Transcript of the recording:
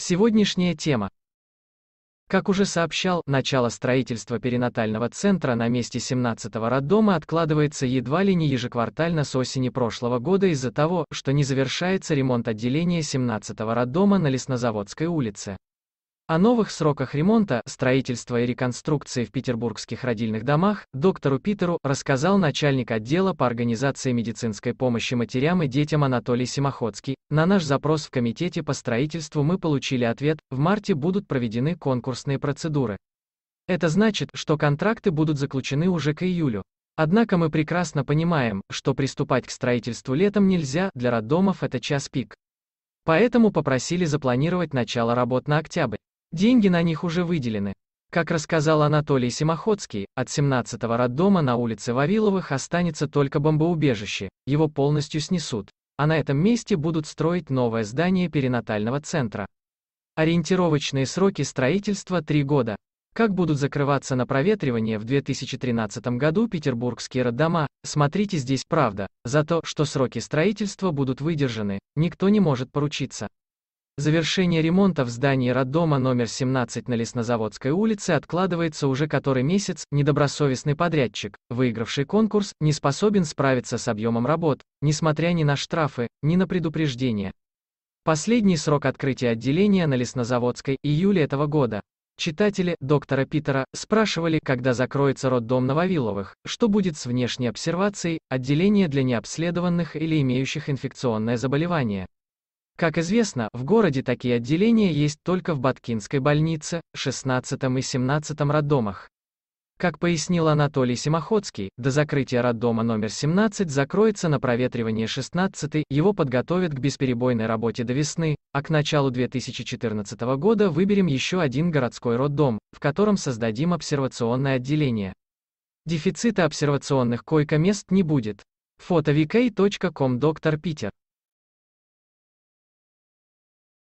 Сегодняшняя тема. Как уже сообщал, начало строительства перинатального центра на месте 17-го роддома откладывается едва ли не ежеквартально с осени прошлого года из-за того, что не завершается ремонт отделения 17-го роддома на Леснозаводской улице. О новых сроках ремонта, строительства и реконструкции в петербургских родильных домах доктору Питеру рассказал начальник отдела по организации медицинской помощи матерям и детям Анатолий Симоходский. На наш запрос в Комитете по строительству мы получили ответ, в марте будут проведены конкурсные процедуры. Это значит, что контракты будут заключены уже к июлю. Однако мы прекрасно понимаем, что приступать к строительству летом нельзя, для роддомов это час пик. Поэтому попросили запланировать начало работ на октябрь. Деньги на них уже выделены. Как рассказал Анатолий Семоходский. от 17-го роддома на улице Вавиловых останется только бомбоубежище, его полностью снесут, а на этом месте будут строить новое здание перинатального центра. Ориентировочные сроки строительства – 3 года. Как будут закрываться на проветривание в 2013 году петербургские роддома, смотрите здесь правда, за то, что сроки строительства будут выдержаны, никто не может поручиться. Завершение ремонта в здании роддома номер 17 на Леснозаводской улице откладывается уже который месяц, недобросовестный подрядчик, выигравший конкурс, не способен справиться с объемом работ, несмотря ни на штрафы, ни на предупреждения. Последний срок открытия отделения на Леснозаводской – июля этого года. Читатели доктора Питера спрашивали, когда закроется роддом Нововиловых, что будет с внешней обсервацией, отделение для необследованных или имеющих инфекционное заболевание. Как известно, в городе такие отделения есть только в Баткинской больнице, 16 и 17 роддомах. Как пояснил Анатолий Семоходский, до закрытия роддома номер 17 закроется на проветривание 16 его подготовят к бесперебойной работе до весны, а к началу 2014 года выберем еще один городской роддом, в котором создадим обсервационное отделение. Дефицита обсервационных койко-мест не будет. Фото vk.com Доктор Питер